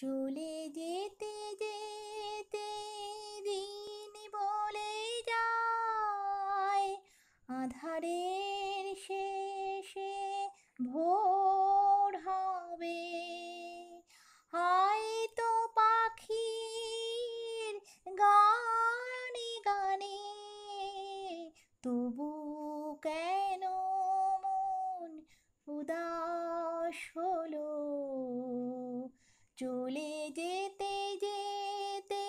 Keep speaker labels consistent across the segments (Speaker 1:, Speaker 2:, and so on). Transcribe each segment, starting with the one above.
Speaker 1: চলে যেতে যেতে দিন বলে যায় আধারের শেষে ভোর হবে হয়তো পাখির গানে গানে তবু কেন মন উদাস হলো চলে যেতে যেতে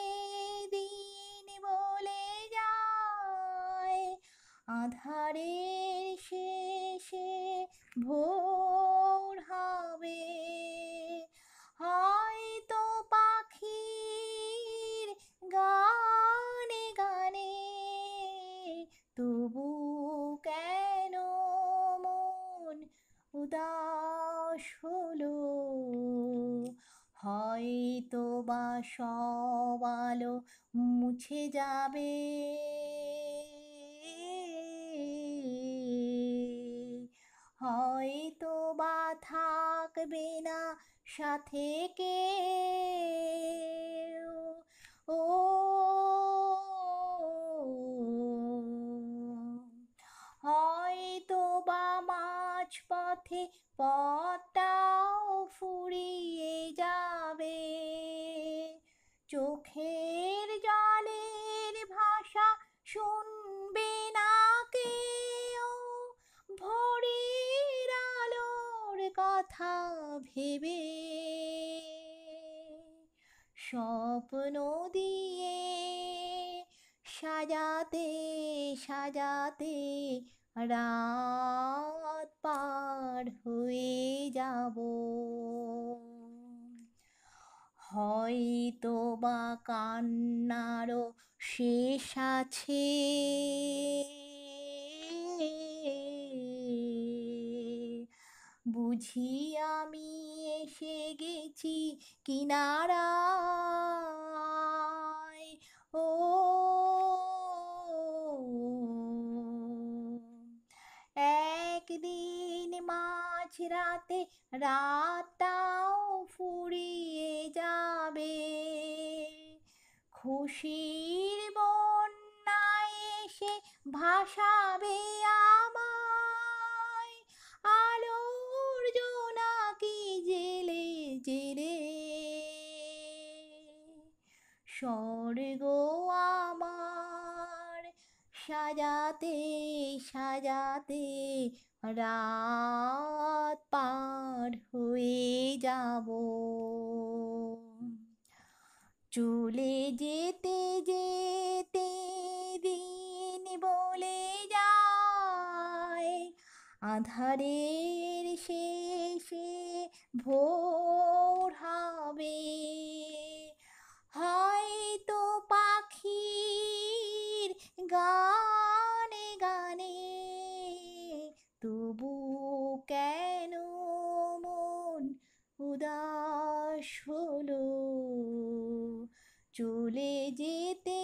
Speaker 1: দিন বলে যায় আধারের শেষে ভোর বা সব আলো মুছে যাবে হয়তো বা থাকবে না সাথে কে কথা ভেবে স্বপ্ন দিয়ে সাজাতে সাজাতে রাত পার হয়ে যাব হয়তো বা কান্নারও শেষ আছে বুঝি আমি এসে গেছি কিনারা ও একদিন মাঝ রাতে রাতাও ফুরিয়ে যাবে খুশির বন্যায় এসে ভাসাবে স্বর্গ আমার সাজাতে সাজাতে রাত পার হয়ে যাব চলে যেতে যেতে দিন বলে যায় আধারের শেষে ভোর উদাস হলো চলে যেতে